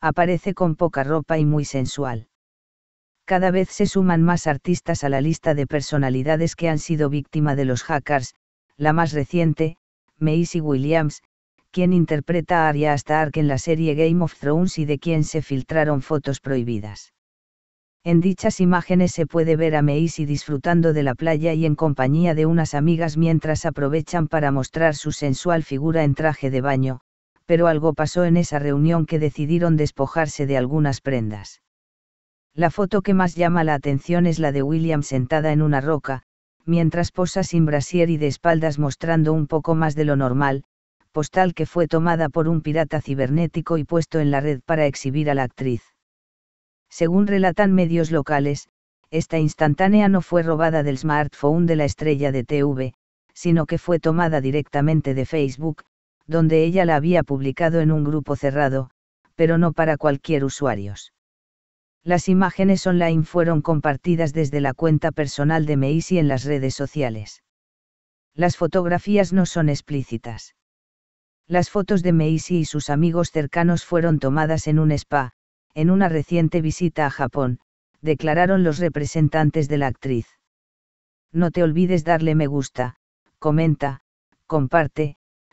aparece con poca ropa y muy sensual. Cada vez se suman más artistas a la lista de personalidades que han sido víctima de los hackers, la más reciente, Maisie Williams, quien interpreta a Arya Stark en la serie Game of Thrones y de quien se filtraron fotos prohibidas. En dichas imágenes se puede ver a Maisie disfrutando de la playa y en compañía de unas amigas mientras aprovechan para mostrar su sensual figura en traje de baño, pero algo pasó en esa reunión que decidieron despojarse de algunas prendas. La foto que más llama la atención es la de William sentada en una roca, mientras posa sin brasier y de espaldas mostrando un poco más de lo normal, postal que fue tomada por un pirata cibernético y puesto en la red para exhibir a la actriz. Según relatan medios locales, esta instantánea no fue robada del smartphone de la estrella de TV, sino que fue tomada directamente de Facebook, donde ella la había publicado en un grupo cerrado, pero no para cualquier usuarios. Las imágenes online fueron compartidas desde la cuenta personal de Maisie en las redes sociales. Las fotografías no son explícitas. Las fotos de Maisie y sus amigos cercanos fueron tomadas en un spa, en una reciente visita a Japón, declararon los representantes de la actriz. No te olvides darle me gusta, comenta, comparte,